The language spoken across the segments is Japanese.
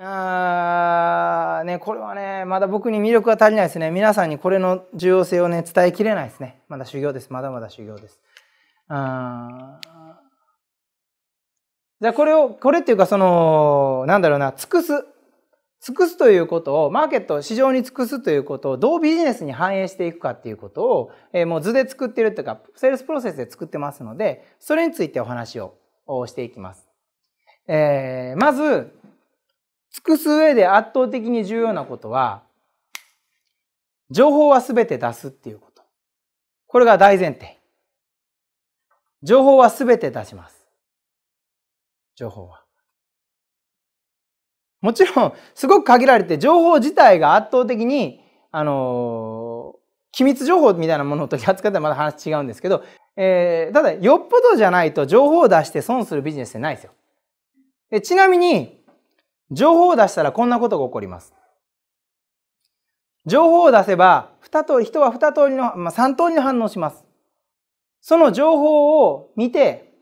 あーね、これはね、まだ僕に魅力が足りないですね。皆さんにこれの重要性をね、伝えきれないですね。まだ修行です。まだまだ修行です。あじゃあこれを、これっていうかその、なんだろうな、尽くす。尽くすということを、マーケット、市場に尽くすということをどうビジネスに反映していくかっていうことを、えー、もう図で作ってるっていうか、セールスプロセスで作ってますので、それについてお話をしていきます。えー、まず、尽くす上で圧倒的に重要なことは、情報は全て出すっていうこと。これが大前提。情報は全て出します。情報は。もちろん、すごく限られて、情報自体が圧倒的に、あのー、機密情報みたいなものを取り扱ってはまだ話違うんですけど、えー、ただ、よっぽどじゃないと情報を出して損するビジネスってないですよ。でちなみに、情報を出したらこんなことが起こります。情報を出せば、二通り、人は二通りの、まあ、三通りの反応します。その情報を見て、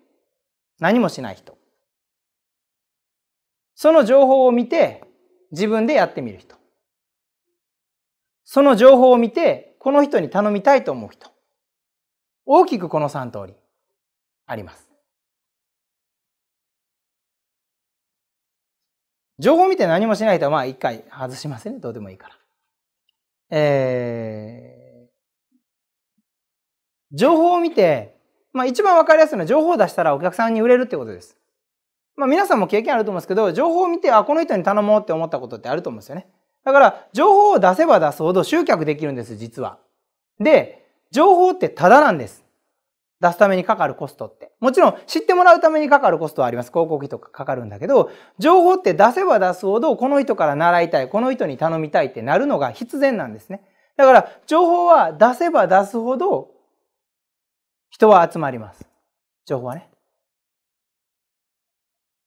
何もしない人。その情報を見て、自分でやってみる人。その情報を見て、この人に頼みたいと思う人。大きくこの三通りあります。情報を見て何もしないと、まあ一回外しますね。どうでもいいから。えー、情報を見て、まあ一番わかりやすいのは情報を出したらお客さんに売れるってことです。まあ皆さんも経験あると思うんですけど、情報を見て、あ、この人に頼もうって思ったことってあると思うんですよね。だから、情報を出せば出すほど集客できるんです、実は。で、情報ってタダなんです。出すためにかかるコストって。もちろん知ってもらうためにかかるコストはあります。広告費とかかかるんだけど、情報って出せば出すほど、この人から習いたい、この人に頼みたいってなるのが必然なんですね。だから、情報は出せば出すほど、人は集まります。情報はね。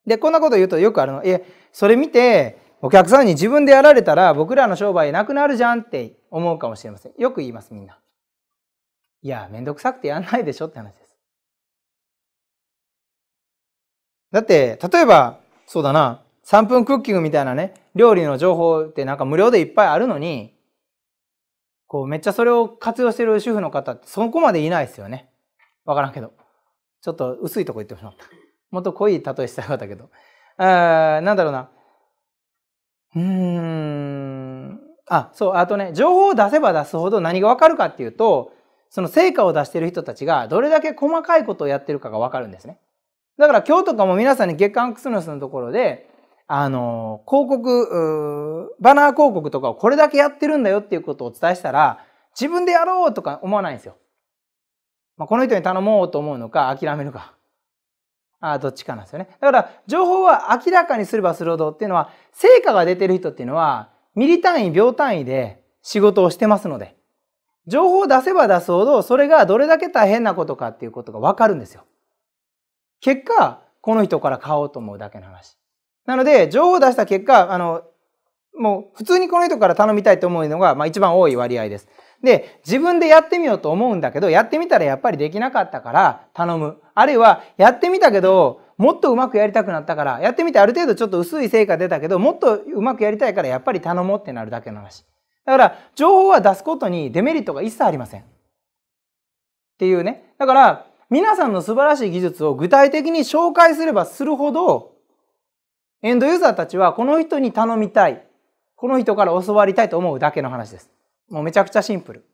で、こんなこと言うとよくあるの。いえ、それ見て、お客さんに自分でやられたら僕らの商売なくなるじゃんって思うかもしれません。よく言います、みんな。いや、めんどくさくてやんないでしょって話です。だって、例えば、そうだな、3分クッキングみたいなね、料理の情報ってなんか無料でいっぱいあるのに、こう、めっちゃそれを活用してる主婦の方ってそこまでいないですよね。わからんけど。ちょっと薄いとこ言ってしまった。もっと濃い例えしたかったけど。あなんだろうな。うーん。あ、そう、あとね、情報を出せば出すほど何がわかるかっていうと、その成果を出している人たちがどれだけ細かいことをやってるかがわかるんですね。だから今日とかも皆さんに月刊クスノスのところで、あの、広告、バナー広告とかをこれだけやってるんだよっていうことをお伝えしたら、自分でやろうとか思わないんですよ。まあ、この人に頼もうと思うのか、諦めるか。ああどっちかなんですよね。だから、情報は明らかにすればするほどっていうのは、成果が出てる人っていうのは、ミリ単位、秒単位で仕事をしてますので。情報を出せば出すほど、それがどれだけ大変なことかっていうことがわかるんですよ。結果、この人から買おうと思うだけの話。なので、情報を出した結果、あの、もう普通にこの人から頼みたいと思うのが、まあ一番多い割合です。で、自分でやってみようと思うんだけど、やってみたらやっぱりできなかったから頼む。あるいは、やってみたけど、もっとうまくやりたくなったから、やってみてある程度ちょっと薄い成果出たけど、もっとうまくやりたいからやっぱり頼もうってなるだけの話。だから、情報は出すことにデメリットが一切ありません。っていうね。だから、皆さんの素晴らしい技術を具体的に紹介すればするほど、エンドユーザーたちはこの人に頼みたい。この人から教わりたいと思うだけの話です。もうめちゃくちゃシンプル。